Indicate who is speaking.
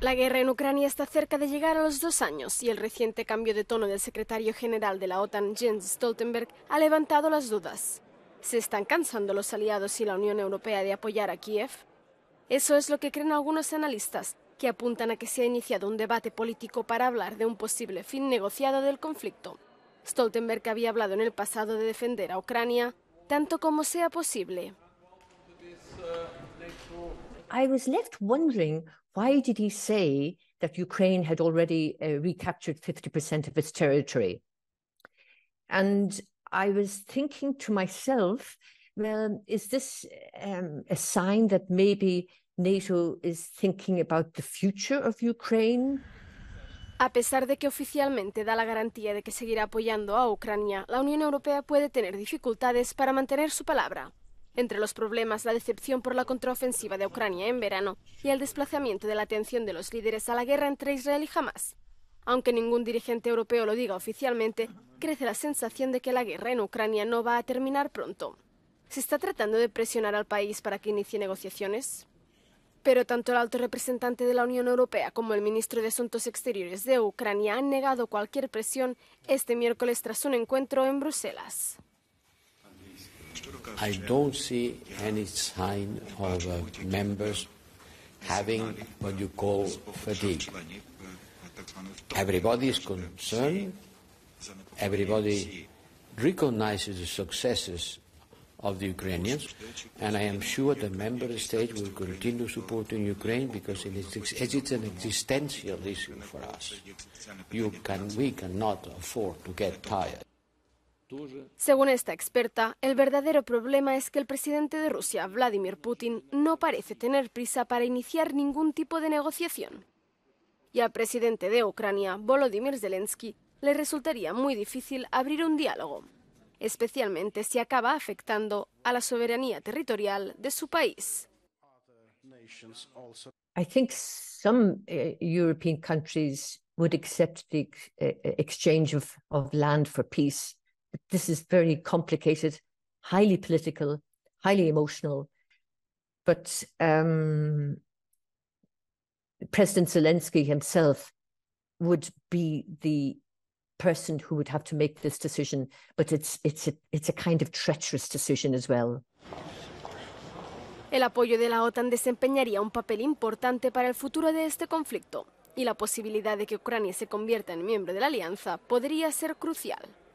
Speaker 1: La guerra en Ucrania está cerca de llegar a los dos años y el reciente cambio de tono del secretario general de la OTAN, Jens Stoltenberg, ha levantado las dudas. ¿Se están cansando los aliados y la Unión Europea de apoyar a Kiev? Eso es lo que creen algunos analistas, que apuntan a que se ha iniciado un debate político para hablar de un posible fin negociado del conflicto. Stoltenberg había hablado en el pasado de defender a Ucrania tanto como sea posible.
Speaker 2: Why did he say that Ukraine had already uh, recaptured 50% of its territory? And I was thinking to myself, well, is this um, a sign that maybe NATO is thinking about the future of Ukraine?
Speaker 1: A pesar de que oficialmente da la garantía de que seguirá apoyando a Ucrania, la Unión Europea puede tener dificultades para mantener su palabra. Entre los problemas, la decepción por la contraofensiva de Ucrania en verano y el desplazamiento de la atención de los líderes a la guerra entre Israel y Hamas. Aunque ningún dirigente europeo lo diga oficialmente, crece la sensación de que la guerra en Ucrania no va a terminar pronto. ¿Se está tratando de presionar al país para que inicie negociaciones? Pero tanto el alto representante de la Unión Europea como el ministro de Asuntos Exteriores de Ucrania han negado cualquier presión este miércoles tras un encuentro en Bruselas.
Speaker 3: I don't see any sign of uh, members having what you call fatigue. Everybody is concerned, everybody recognizes the successes of the Ukrainians, and I am sure the member states will continue supporting Ukraine because it is, it's an existential issue for us. Can, we cannot afford to get tired.
Speaker 1: Según esta experta, el verdadero problema es que el presidente de Rusia, Vladimir Putin, no parece tener prisa para iniciar ningún tipo de negociación. Y al presidente de Ucrania, Volodymyr Zelensky, le resultaría muy difícil abrir un diálogo, especialmente si acaba afectando a la soberanía territorial de su país. I think
Speaker 2: some eh, European countries would accept the eh, eh, exchange of, of land for peace. this is very complicated, highly political, highly emotional. But um, President Zelensky himself would be the person who would have to make this decision. But it's it's a it's a kind of treacherous decision as well.
Speaker 1: El apoyo de la OTAN desempeñaría un papel importante para el futuro de este conflicto, y la posibilidad de que Ucrania se convierta en miembro de la alianza podría ser crucial.